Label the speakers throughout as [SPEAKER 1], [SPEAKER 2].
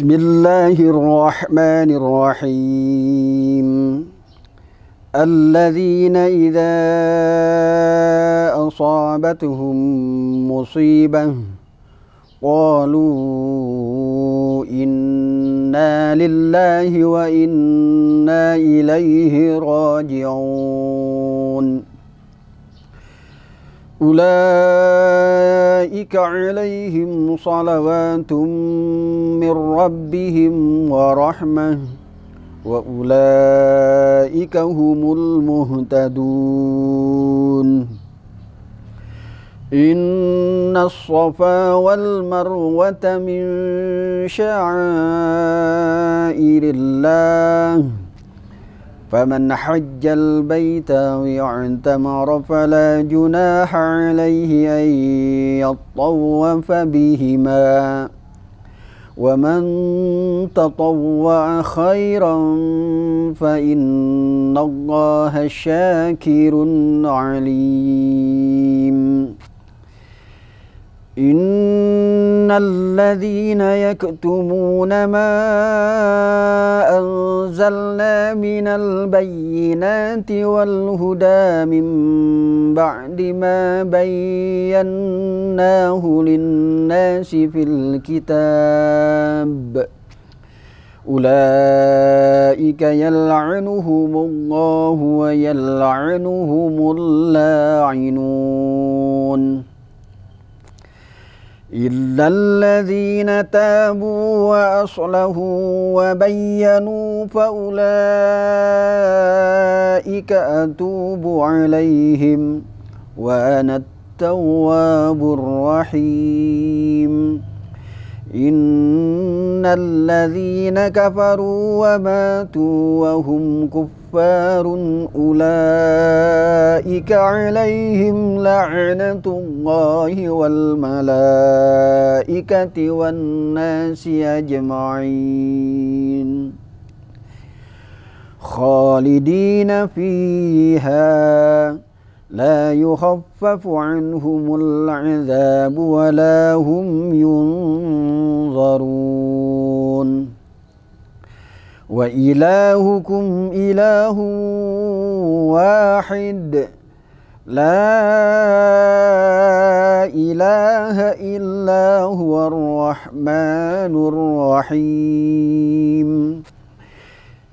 [SPEAKER 1] بسم الله الرحمن الرحيم الذين إذا أصابتهم مصيبة قالوا إنا لله وإنا إليه راجعون أولئك أولئك عليهم صلوات من ربهم ورحمة وأولئك هم المهتدون إن الصفا والمروة من شعائر الله فمن حج البيت واعتمر فلا جناح عليه أن يطوف بهما ومن تطوع خيرا فإن الله شاكر عليم إن الذين يكتمون ما أنزلنا من البينات والهدى من بعد ما بيناه للناس في الكتاب أولئك يلعنهم الله ويلعنهم اللاعنون إلا الذين تابوا وأصلحوا وبينوا فأولئك أتوب عليهم وأنا التواب الرحيم إن الذين كفروا وماتوا وهم كفار أولئك عليهم لعنة الله والملائكة والناس أجمعين خالدين فيها لا يخفف عنهم العذاب ولا هم ينظرون وإلهكم إله واحد لا إله إلا هو الرحمن الرحيم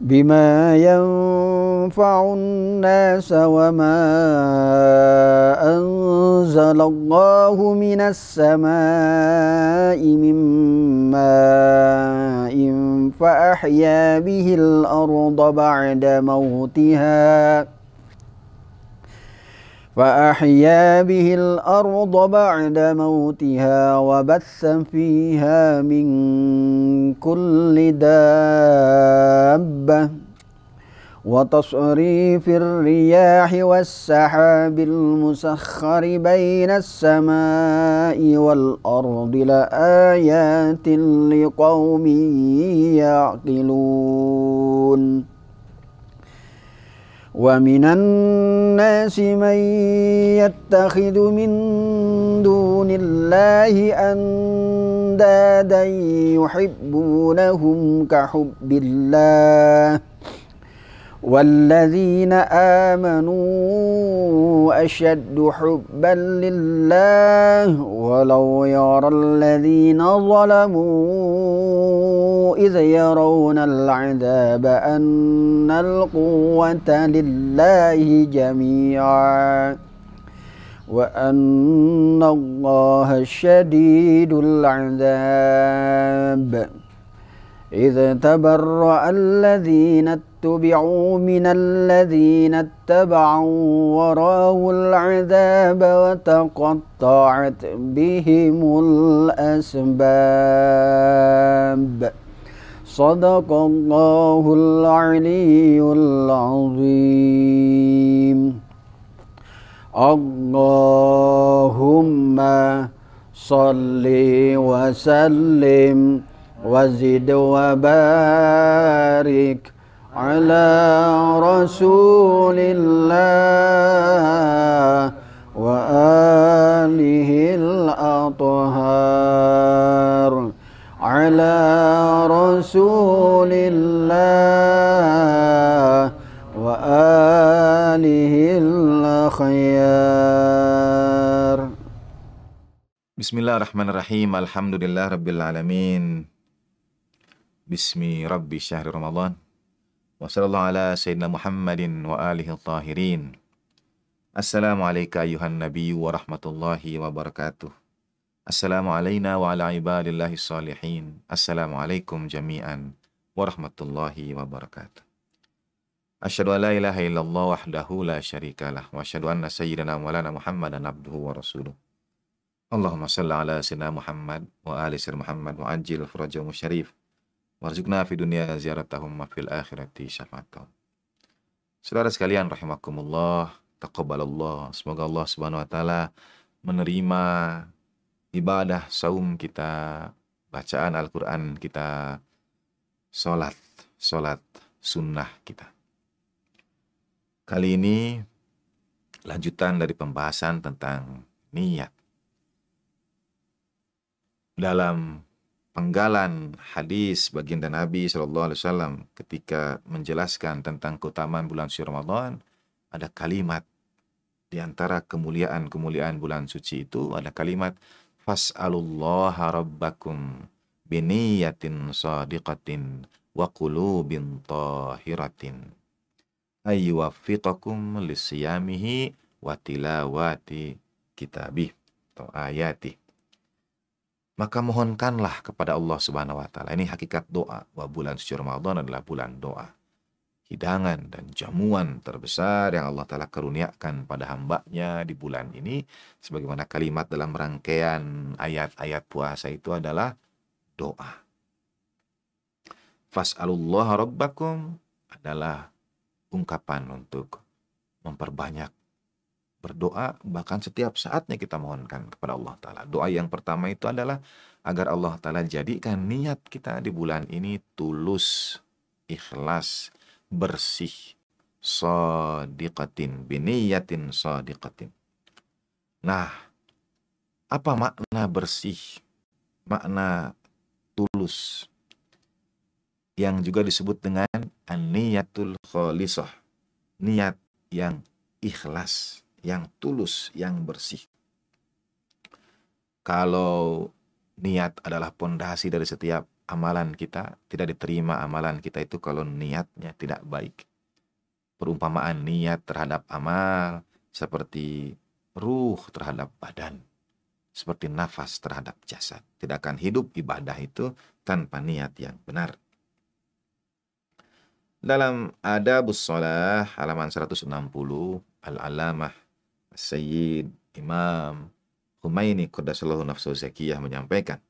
[SPEAKER 1] بما ينفع الناس وما أنزل الله من السماء من ماء فأحيا به الأرض بعد موتها فأحيا به الأرض بعد موتها وبث فيها من كل دابة وتصريف الرياح والسحاب المسخر بين السماء والأرض لآيات لقوم يعقلون ومن الناس من يتخذ من دون الله أندادا يحبونهم كحب الله والذين آمنوا أشد حبا لله ولو يرى الذين ظلموا إذ يرون العذاب أن القوة لله جميعا وأن الله شديد العذاب إذ تبرأ الذين اتبعوا من الذين اتبعوا وراوا العذاب وتقطعت بهم الأسباب صدق الله العلي العظيم اللهم صل وسلم وزد وبارك على رسول الله وآله الأطهار على رسول الله وآله الخيار
[SPEAKER 2] بسم الله الرحمن الرحيم الحمد لله رب العالمين بسم ربي شهر رمضان وصلى الله على سيدنا محمد وآله الطاهرين السلام عليك أيها النبي ورحمة الله وبركاته السلام علينا وعلى عباد الله الصالحين السلام عليكم جميعا ورحمة الله وبركاته أشهد أن لا إله إلا الله وحده لا شريك له وأشهد أن سيدنا مولانا محمدا عبده ورسوله اللهم صل على سيدنا محمد وآل سيدنا محمد وعجل فرجهم الشريف warzukna fi dunia ziaratahum ma fil akhirati syafaatahum. Saudara sekalian rahimakumullah, taqabbalallah. Semoga Allah Subhanahu wa taala menerima ibadah saum kita, bacaan Al-Qur'an kita, salat, salat sunnah kita. Kali ini lanjutan dari pembahasan tentang niat. Dalam penggalan hadis baginda Nabi Shallallahu Alaihi Wasallam ketika menjelaskan tentang keutamaan bulan suci Ramadan ada kalimat di antara kemuliaan-kemuliaan bulan suci itu ada kalimat fas'alullaha rabbakum biniyatin sadiqatin wa qulubin tahiratin ayyuwaffiqakum lisiyamihi wa tilawati kitabih atau ayatih maka mohonkanlah kepada Allah Subhanahu wa taala. Ini hakikat doa. Bahwa bulan suci Ramadan adalah bulan doa. Hidangan dan jamuan terbesar yang Allah Ta'ala karuniakan pada hambanya di bulan ini. Sebagaimana kalimat dalam rangkaian ayat-ayat puasa itu adalah doa. Fas'alullah rabbakum adalah ungkapan untuk memperbanyak berdoa bahkan setiap saatnya kita mohonkan kepada Allah Ta'ala. Doa yang pertama itu adalah agar Allah Ta'ala jadikan niat kita di bulan ini tulus, ikhlas, bersih, sadiqatin, biniyatin sadiqatin. Nah, apa makna bersih? Makna tulus yang juga disebut dengan niyatul khalisah, niat yang ikhlas yang tulus, yang bersih. Kalau niat adalah pondasi dari setiap amalan kita, tidak diterima amalan kita itu kalau niatnya tidak baik. Perumpamaan niat terhadap amal seperti ruh terhadap badan, seperti nafas terhadap jasad. Tidak akan hidup ibadah itu tanpa niat yang benar. Dalam Adabus Salah halaman 160 Al-Alamah Sayyid Imam Khomeini Qaddasallahu Nafsu Zakiyah menyampaikan,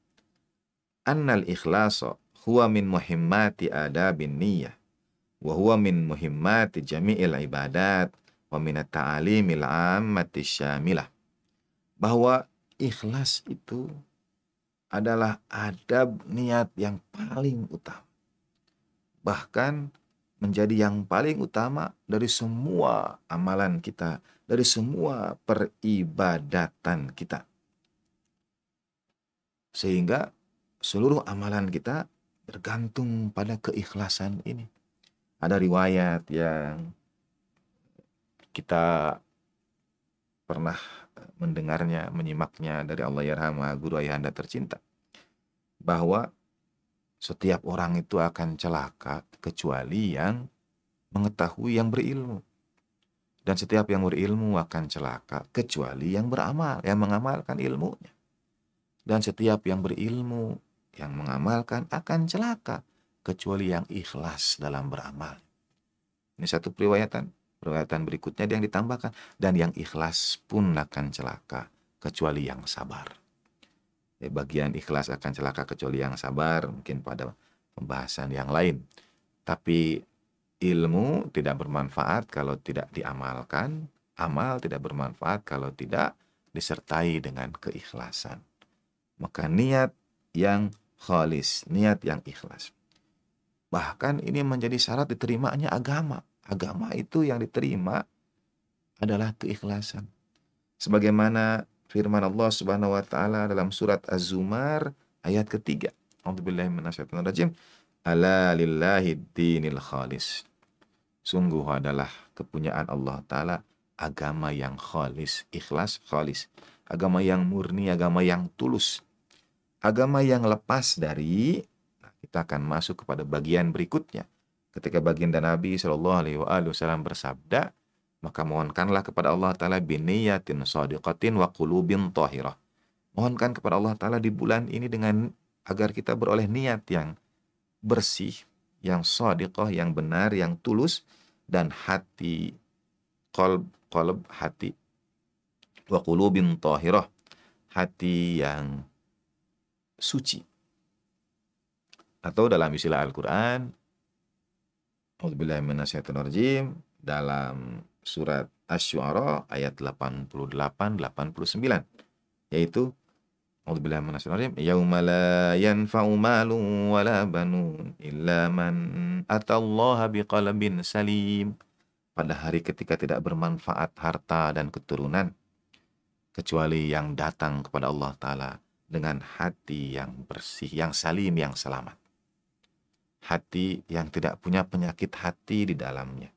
[SPEAKER 2] Annal ikhlasa huwa min muhimmati adabin niyah, wa huwa min muhimmati jami'il ibadat, wa min ta'alimil ammati syamilah. Bahwa ikhlas itu adalah adab niat yang paling utama. Bahkan menjadi yang paling utama dari semua amalan kita dari semua peribadatan kita. Sehingga seluruh amalan kita bergantung pada keikhlasan ini. Ada riwayat yang kita pernah mendengarnya, menyimaknya dari Allah Yarhamah, Guru Ayahanda tercinta. Bahwa setiap orang itu akan celaka kecuali yang mengetahui yang berilmu. Dan setiap yang berilmu akan celaka, kecuali yang beramal, yang mengamalkan ilmunya. Dan setiap yang berilmu, yang mengamalkan akan celaka, kecuali yang ikhlas dalam beramal. Ini satu periwayatan. Periwayatan berikutnya yang ditambahkan. Dan yang ikhlas pun akan celaka, kecuali yang sabar. eh, bagian ikhlas akan celaka kecuali yang sabar, mungkin pada pembahasan yang lain. Tapi ilmu tidak bermanfaat kalau tidak diamalkan, amal tidak bermanfaat kalau tidak disertai dengan keikhlasan. Maka niat yang khalis, niat yang ikhlas. Bahkan ini menjadi syarat diterimanya agama. Agama itu yang diterima adalah keikhlasan. Sebagaimana firman Allah Subhanahu wa taala dalam surat Az-Zumar ayat ketiga. minasyaitonir rajim Ala lillahi dinil khalis sungguh adalah kepunyaan Allah Ta'ala agama yang khalis, ikhlas khalis, agama yang murni, agama yang tulus, agama yang lepas dari nah, kita akan masuk kepada bagian berikutnya. Ketika baginda Nabi Shallallahu Alaihi Wasallam bersabda, maka mohonkanlah kepada Allah Taala biniyatin sadiqatin wa qulubin tahirah. Mohonkan kepada Allah Taala di bulan ini dengan agar kita beroleh niat yang bersih, yang sodikoh, yang benar, yang tulus dan hati kolb, kolb hati wa qulubin tahirah hati yang suci atau dalam istilah Al-Qur'an Alhamdulillah dalam surat Asy-Syu'ara ayat 88 89 yaitu A'udzubillahi minasyaitonir rajim. Yauma la yanfa'u malun banun illa man atallaha biqalbin salim. Pada hari ketika tidak bermanfaat harta dan keturunan kecuali yang datang kepada Allah taala dengan hati yang bersih, yang salim, yang selamat. Hati yang tidak punya penyakit hati di dalamnya.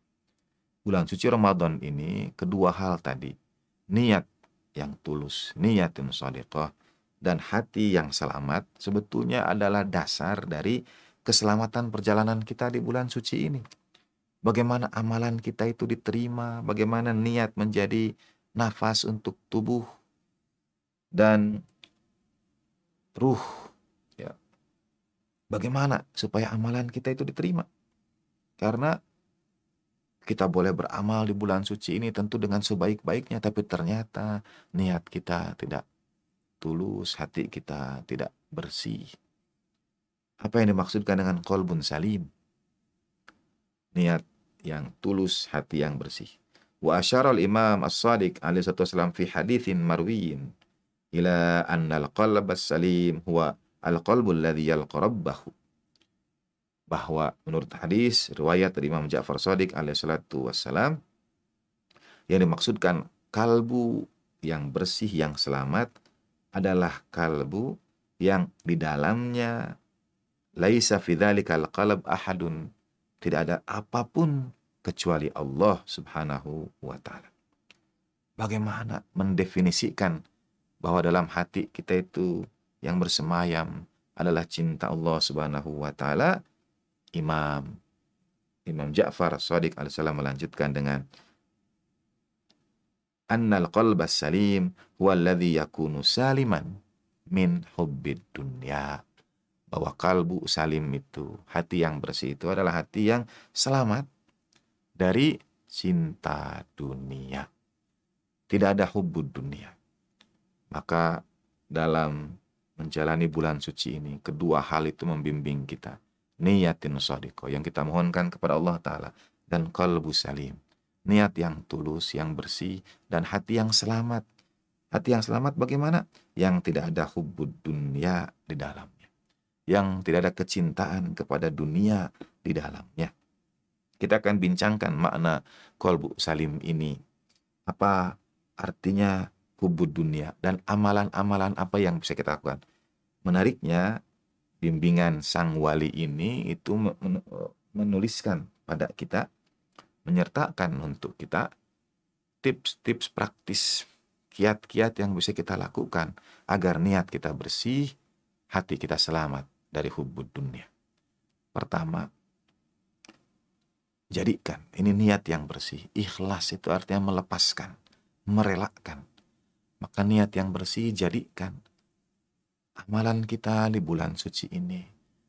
[SPEAKER 2] Bulan suci Ramadan ini kedua hal tadi, niat yang tulus, yang sadiqah dan hati yang selamat sebetulnya adalah dasar dari keselamatan perjalanan kita di bulan suci ini. Bagaimana amalan kita itu diterima, bagaimana niat menjadi nafas untuk tubuh dan ruh. Ya. Bagaimana supaya amalan kita itu diterima? Karena kita boleh beramal di bulan suci ini tentu dengan sebaik-baiknya, tapi ternyata niat kita tidak tulus, hati kita tidak bersih. Apa yang dimaksudkan dengan kolbun salim? Niat yang tulus, hati yang bersih. Wa asyaral imam as-sadiq alaihi wasallam fi hadithin marwiyin ila al qalb as-salim huwa al-qalbul ladhi yalqarabbahu. Bahwa menurut hadis riwayat dari Imam Ja'far Sadiq alaih salatu wassalam yang dimaksudkan kalbu yang bersih yang selamat adalah kalbu yang di dalamnya laisa fidzalikal qalb ahadun tidak ada apapun kecuali Allah Subhanahu wa taala. Bagaimana mendefinisikan bahwa dalam hati kita itu yang bersemayam adalah cinta Allah Subhanahu wa taala? Imam Imam Ja'far Shadiq salam melanjutkan dengan annal qalba salim huwallazi yakunu saliman min hubbid dunya. Bahwa kalbu salim itu, hati yang bersih itu adalah hati yang selamat dari cinta dunia. Tidak ada hubbud dunia. Maka dalam menjalani bulan suci ini, kedua hal itu membimbing kita. Niyatin sodiko yang kita mohonkan kepada Allah Ta'ala dan kalbu salim niat yang tulus, yang bersih, dan hati yang selamat. Hati yang selamat bagaimana? Yang tidak ada hubud dunia di dalamnya. Yang tidak ada kecintaan kepada dunia di dalamnya. Kita akan bincangkan makna kolbu salim ini. Apa artinya hubud dunia dan amalan-amalan apa yang bisa kita lakukan. Menariknya, bimbingan sang wali ini itu menuliskan pada kita menyertakan untuk kita tips-tips praktis, kiat-kiat yang bisa kita lakukan agar niat kita bersih, hati kita selamat dari hubud dunia. Pertama, jadikan ini niat yang bersih. Ikhlas itu artinya melepaskan, merelakan. Maka niat yang bersih jadikan amalan kita di bulan suci ini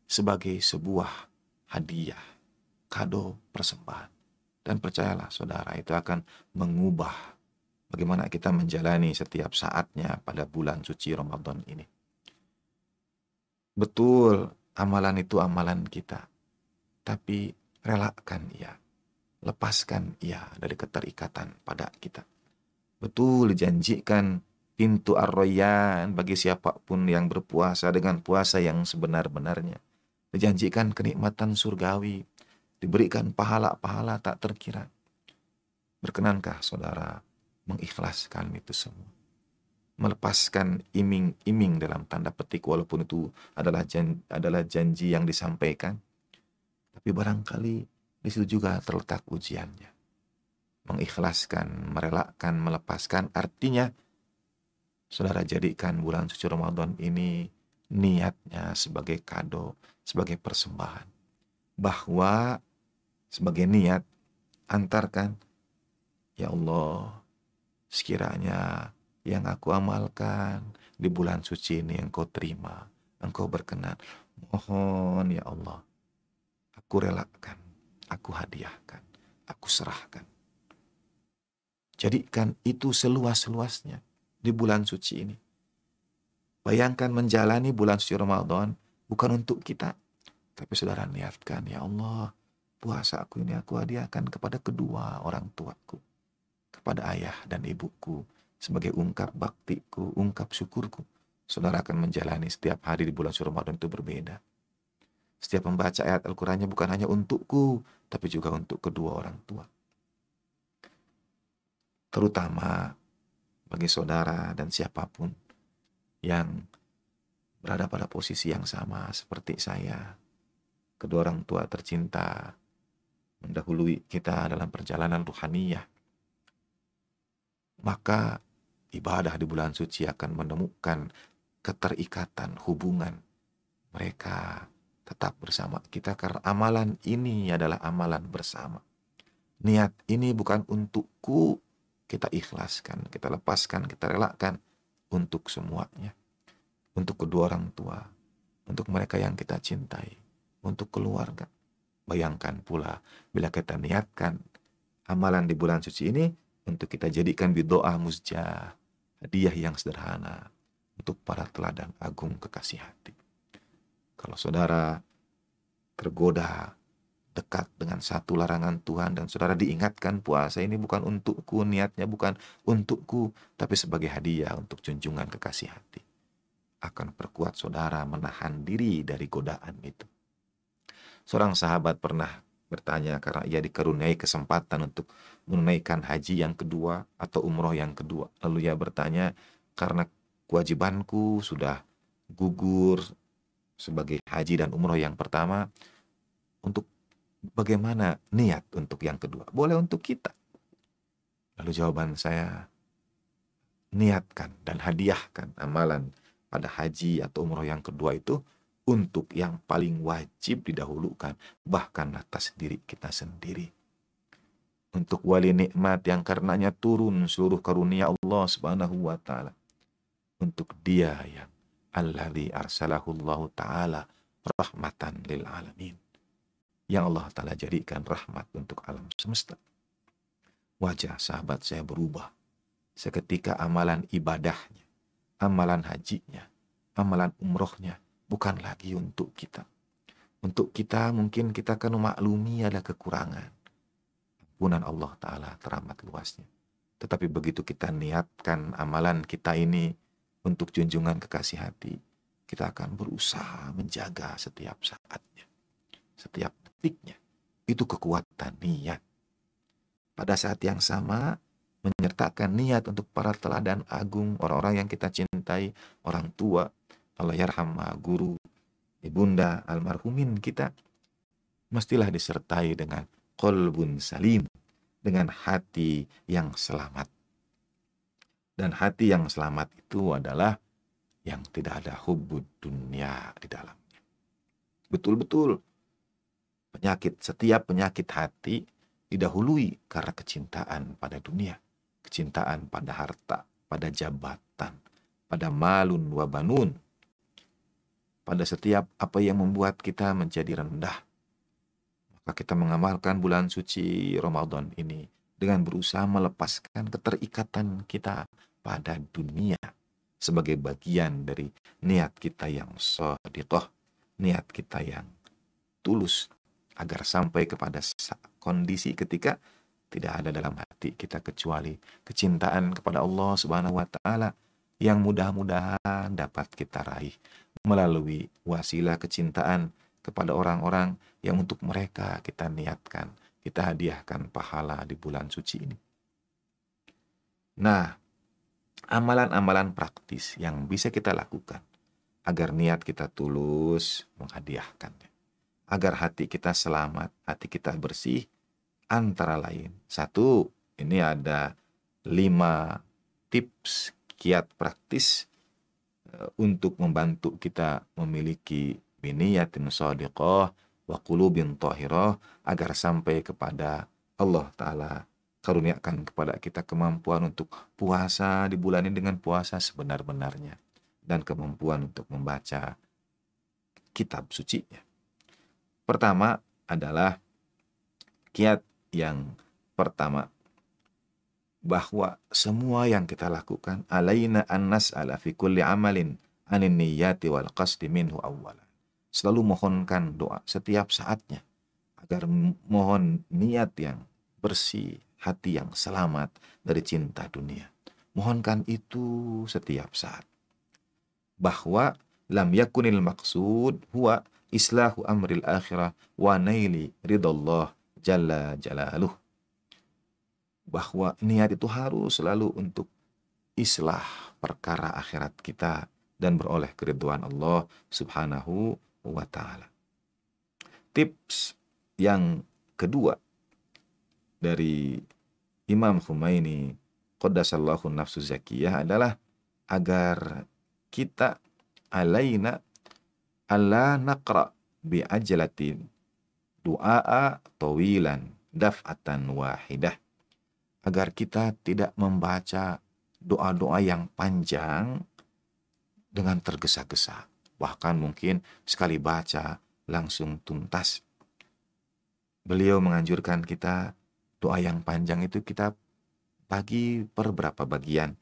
[SPEAKER 2] sebagai sebuah hadiah, kado persembahan. Dan percayalah saudara itu akan mengubah bagaimana kita menjalani setiap saatnya pada bulan suci Ramadan ini. Betul, amalan itu amalan kita. Tapi relakan ia, lepaskan ia dari keterikatan pada kita. Betul dijanjikan pintu arroyan bagi siapapun yang berpuasa dengan puasa yang sebenar-benarnya. Dijanjikan kenikmatan surgawi diberikan pahala-pahala tak terkira. Berkenankah saudara mengikhlaskan itu semua? Melepaskan iming-iming dalam tanda petik walaupun itu adalah janji, adalah janji yang disampaikan. Tapi barangkali di situ juga terletak ujiannya. Mengikhlaskan, merelakan, melepaskan artinya saudara jadikan bulan suci Ramadan ini niatnya sebagai kado, sebagai persembahan. Bahwa sebagai niat antarkan ya Allah sekiranya yang aku amalkan di bulan suci ini yang kau terima engkau berkenan mohon ya Allah aku relakan aku hadiahkan aku serahkan jadikan itu seluas-luasnya di bulan suci ini bayangkan menjalani bulan suci Ramadan bukan untuk kita tapi saudara niatkan ya Allah puasa aku ini aku hadiahkan kepada kedua orang tuaku, kepada ayah dan ibuku, sebagai ungkap baktiku, ungkap syukurku. Saudara akan menjalani setiap hari di bulan suruh Ramadan itu berbeda. Setiap membaca ayat Al-Qurannya bukan hanya untukku, tapi juga untuk kedua orang tua. Terutama bagi saudara dan siapapun yang berada pada posisi yang sama seperti saya. Kedua orang tua tercinta mendahului kita dalam perjalanan ruhaniyah. Maka ibadah di bulan suci akan menemukan keterikatan hubungan mereka tetap bersama kita karena amalan ini adalah amalan bersama. Niat ini bukan untukku, kita ikhlaskan, kita lepaskan, kita relakan untuk semuanya. Untuk kedua orang tua, untuk mereka yang kita cintai, untuk keluarga, Bayangkan pula bila kita niatkan amalan di bulan suci ini untuk kita jadikan doa musjah, hadiah yang sederhana untuk para teladan agung kekasih hati. Kalau saudara tergoda dekat dengan satu larangan Tuhan dan saudara diingatkan puasa ini bukan untukku, niatnya bukan untukku, tapi sebagai hadiah untuk junjungan kekasih hati. Akan perkuat saudara menahan diri dari godaan itu. Seorang sahabat pernah bertanya karena ia dikaruniai kesempatan untuk menunaikan haji yang kedua atau umroh yang kedua. Lalu ia bertanya, karena kewajibanku sudah gugur sebagai haji dan umroh yang pertama, untuk bagaimana niat untuk yang kedua? Boleh untuk kita. Lalu jawaban saya, niatkan dan hadiahkan amalan pada haji atau umroh yang kedua itu untuk yang paling wajib didahulukan, bahkan atas diri kita sendiri. Untuk wali nikmat yang karenanya turun seluruh karunia Allah Subhanahu wa taala. Untuk dia yang alladzi arsalahu Allah taala rahmatan lil alamin. Yang Allah taala jadikan rahmat untuk alam semesta. Wajah sahabat saya berubah seketika amalan ibadahnya, amalan hajinya, amalan umrohnya, bukan lagi untuk kita. Untuk kita mungkin kita akan memaklumi ada kekurangan. Ampunan Allah Ta'ala teramat luasnya. Tetapi begitu kita niatkan amalan kita ini untuk junjungan kekasih hati, kita akan berusaha menjaga setiap saatnya, setiap detiknya. Itu kekuatan niat. Pada saat yang sama, menyertakan niat untuk para teladan agung, orang-orang yang kita cintai, orang tua, Allah yarham guru, ibunda, almarhumin kita mestilah disertai dengan kolbun salim, dengan hati yang selamat. Dan hati yang selamat itu adalah yang tidak ada hubud dunia di dalamnya. Betul-betul penyakit, setiap penyakit hati didahului karena kecintaan pada dunia, kecintaan pada harta, pada jabatan, pada malun wabanun, banun, pada setiap apa yang membuat kita menjadi rendah. Maka kita mengamalkan bulan suci Ramadan ini dengan berusaha melepaskan keterikatan kita pada dunia sebagai bagian dari niat kita yang sadiqah, niat kita yang tulus agar sampai kepada kondisi ketika tidak ada dalam hati kita kecuali kecintaan kepada Allah Subhanahu wa taala yang mudah-mudahan dapat kita raih melalui wasilah kecintaan kepada orang-orang yang untuk mereka kita niatkan, kita hadiahkan pahala di bulan suci ini. Nah, amalan-amalan praktis yang bisa kita lakukan agar niat kita tulus menghadiahkannya. Agar hati kita selamat, hati kita bersih, antara lain. Satu, ini ada lima tips kiat praktis Eh, untuk membantu kita memiliki biniyatin sadiqah wa qulubin tahirah agar sampai kepada Allah taala karuniakan kepada kita kemampuan untuk puasa di bulan ini dengan puasa sebenar-benarnya dan kemampuan untuk membaca kitab suci Pertama adalah kiat yang pertama bahwa semua yang kita lakukan alaina annas ala fi kulli amalin anin niyyati wal qasdi minhu awwalan. Selalu mohonkan doa setiap saatnya agar mohon niat yang bersih, hati yang selamat dari cinta dunia. Mohonkan itu setiap saat. Bahwa lam yakunil maksud huwa islahu amril akhirah wa naili ridallah jalla jalaluh bahwa niat itu harus selalu untuk islah perkara akhirat kita dan beroleh keriduan Allah Subhanahu wa taala. Tips yang kedua dari Imam Khomeini qaddasallahu nafsu zakiyah adalah agar kita alaina alla naqra bi ajlatin du'a tawilan daf'atan wahidah agar kita tidak membaca doa-doa yang panjang dengan tergesa-gesa. Bahkan mungkin sekali baca langsung tuntas. Beliau menganjurkan kita doa yang panjang itu kita bagi per berapa bagian.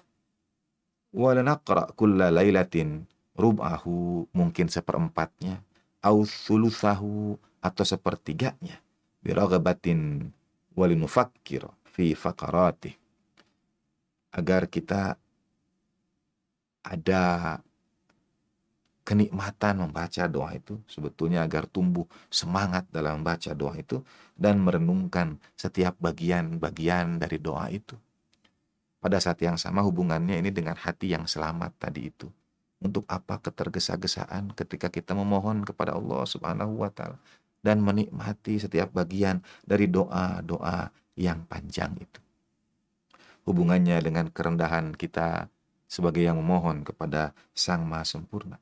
[SPEAKER 2] walanakra kulla laylatin rub'ahu mungkin seperempatnya. Au thuluthahu atau sepertiganya. Biragabatin walinufakir fi faqarati agar kita ada kenikmatan membaca doa itu sebetulnya agar tumbuh semangat dalam membaca doa itu dan merenungkan setiap bagian-bagian dari doa itu. Pada saat yang sama hubungannya ini dengan hati yang selamat tadi itu. Untuk apa ketergesa-gesaan ketika kita memohon kepada Allah Subhanahu wa taala dan menikmati setiap bagian dari doa-doa yang panjang itu. Hubungannya dengan kerendahan kita sebagai yang memohon kepada Sang Maha Sempurna.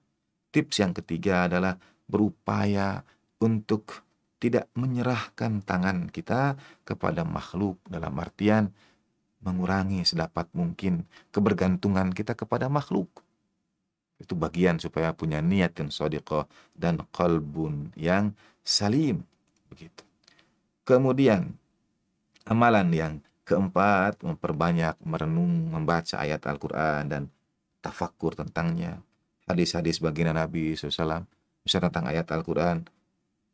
[SPEAKER 2] Tips yang ketiga adalah berupaya untuk tidak menyerahkan tangan kita kepada makhluk dalam artian mengurangi sedapat mungkin kebergantungan kita kepada makhluk. Itu bagian supaya punya niat yang sodiqoh dan kolbun yang salim. Begitu. Kemudian Amalan yang keempat, memperbanyak merenung, membaca ayat Al-Quran dan tafakur tentangnya. Hadis-hadis baginda Nabi SAW, misalnya tentang ayat Al-Quran,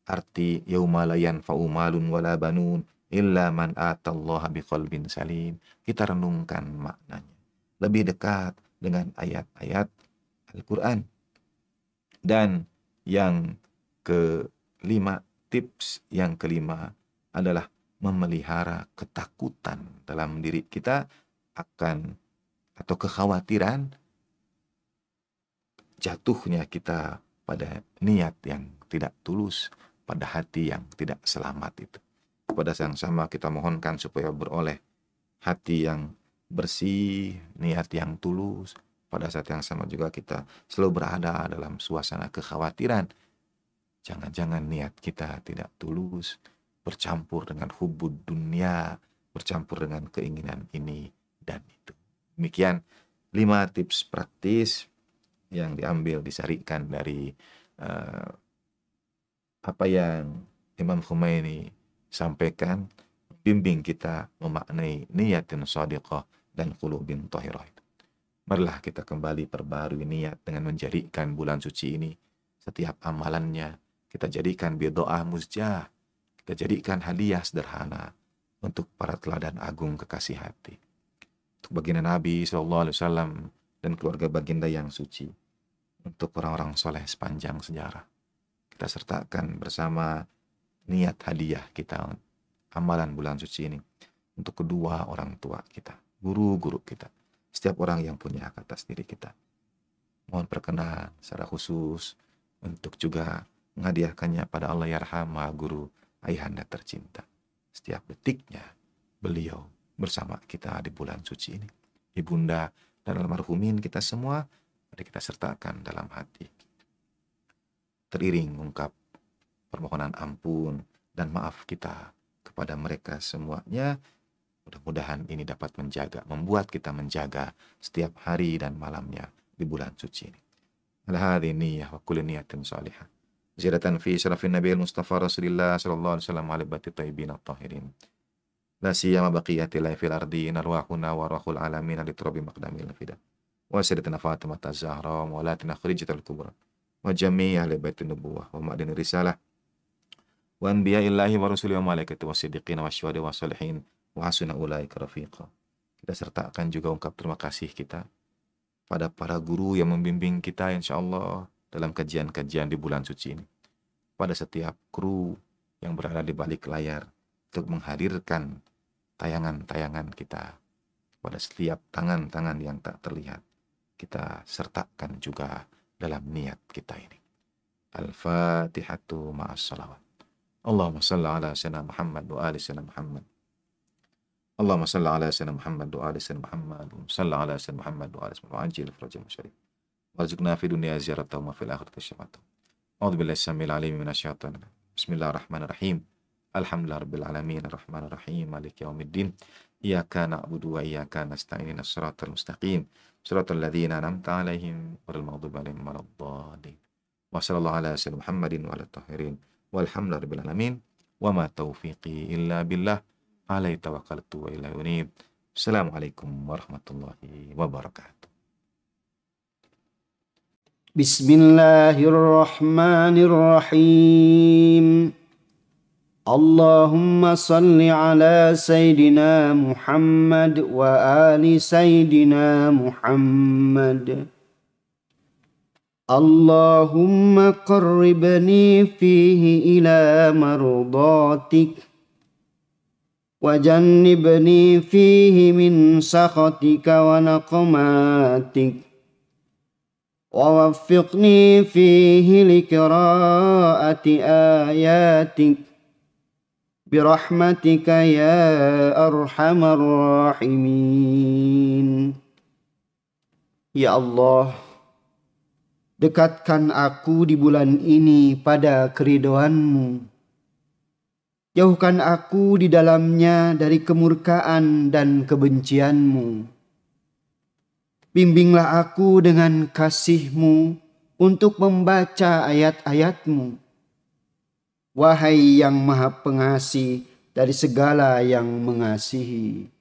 [SPEAKER 2] arti yaumalayan faumalun wala banun illa man atallaha biqalbin salim. Kita renungkan maknanya. Lebih dekat dengan ayat-ayat Al-Quran. Dan yang kelima, tips yang kelima adalah memelihara ketakutan dalam diri kita akan atau kekhawatiran jatuhnya kita pada niat yang tidak tulus, pada hati yang tidak selamat itu. Pada yang sama kita mohonkan supaya beroleh hati yang bersih, niat yang tulus. Pada saat yang sama juga kita selalu berada dalam suasana kekhawatiran. Jangan-jangan niat kita tidak tulus, bercampur dengan hubud dunia, bercampur dengan keinginan ini dan itu. Demikian lima tips praktis yang diambil disarikan dari uh, apa yang Imam Khomeini sampaikan bimbing kita memaknai niatin sadiqah dan qulubin tahirah itu. Marilah kita kembali perbarui niat dengan menjadikan bulan suci ini setiap amalannya kita jadikan doa musjah kita jadikan hadiah sederhana untuk para teladan agung kekasih hati. Untuk baginda Nabi saw dan keluarga baginda yang suci. Untuk orang-orang soleh sepanjang sejarah. Kita sertakan bersama niat hadiah kita amalan bulan suci ini untuk kedua orang tua kita, guru-guru kita, setiap orang yang punya hak atas diri kita. Mohon perkenan secara khusus untuk juga menghadiahkannya pada Allah Yarham Maha Guru Ayahanda tercinta. Setiap detiknya beliau bersama kita di bulan suci ini. Ibunda dan almarhumin kita semua, mari kita sertakan dalam hati. Teriring ungkap permohonan ampun dan maaf kita kepada mereka semuanya. Mudah-mudahan ini dapat menjaga, membuat kita menjaga setiap hari dan malamnya di bulan suci ini. al ya, wa kulli niyatin salihah ziyadatan fi syarafin nabiyil mustafa rasulillah sallallahu alaihi wasallam ala bati tayyibin at-tahirin la siyama baqiyati fil ardi narwahuna wa rahul alamin li turabi maqdamil fida wa sayyidatuna fatimah az-zahra wa latina kharijatul kubra wa jami'i ahli baitin nubuwah wa ma'din risalah wa anbiya illahi wa rusulihi wa malaikati wa siddiqina wa syuhada wa salihin wa hasuna ulai karafiqa kita sertakan juga ungkap terima kasih kita pada para guru yang membimbing kita insyaallah dalam kajian-kajian di bulan suci ini pada setiap kru yang berada di balik layar untuk menghadirkan tayangan-tayangan kita pada setiap tangan-tangan yang tak terlihat kita sertakan juga dalam niat kita ini Al-Fatihatu ma'as salawat Allahumma salli ala sayyidina Muhammad wa ali sayyidina Muhammad Allahumma salli ala sayyidina Muhammad wa ali sayyidina Muhammad salli ala sayyidina Muhammad wa ali sayyidina Muhammad ajil farajah syarif وارزقنا في الدنيا زيارتهم وفي الآخرة شفاعتهم أعوذ بالله السميع العليم من الشيطان بسم الله الرحمن الرحيم الحمد لله رب العالمين الرحمن الرحيم مالك يوم الدين إياك نعبد وإياك نستعين الصراط المستقيم صراط الذين أنعمت عليهم غير المغضوب عليهم ولا الضالين وصلى الله على سيدنا محمد وعلى الطاهرين والحمد لله رب العالمين وما توفيقي إلا بالله عليه توكلت وإلى ينيب السلام
[SPEAKER 3] عليكم ورحمة الله وبركاته بسم الله الرحمن الرحيم اللهم صل على سيدنا محمد وآل سيدنا محمد اللهم قربني فيه إلى مرضاتك وجنبني فيه من سخطك ونقماتك ووفقني فيه لقراءة آياتك برحمتك يا أرحم الراحمين يا ya الله dekatkan aku di bulan ini pada keridoanmu. Jauhkan aku di dalamnya dari kemurkaan dan kebencianmu Bimbinglah aku dengan kasih-Mu untuk membaca ayat-ayat-Mu. Wahai yang maha pengasih dari segala yang mengasihi.